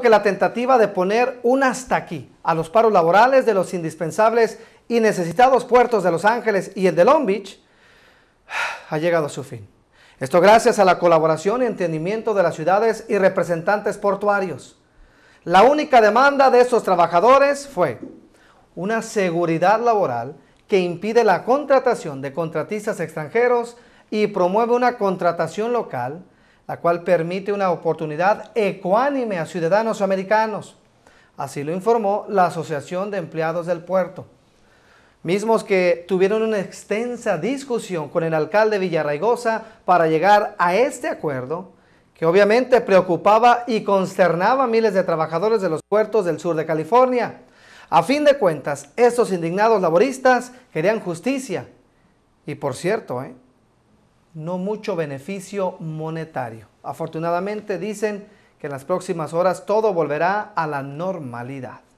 que la tentativa de poner un hasta aquí a los paros laborales de los indispensables y necesitados puertos de Los Ángeles y el de Long Beach ha llegado a su fin. Esto gracias a la colaboración y entendimiento de las ciudades y representantes portuarios. La única demanda de estos trabajadores fue una seguridad laboral que impide la contratación de contratistas extranjeros y promueve una contratación local la cual permite una oportunidad ecuánime a ciudadanos americanos. Así lo informó la Asociación de Empleados del Puerto, mismos que tuvieron una extensa discusión con el alcalde Villarraigosa para llegar a este acuerdo, que obviamente preocupaba y consternaba a miles de trabajadores de los puertos del sur de California. A fin de cuentas, estos indignados laboristas querían justicia. Y por cierto, ¿eh? no mucho beneficio monetario. Afortunadamente dicen que en las próximas horas todo volverá a la normalidad.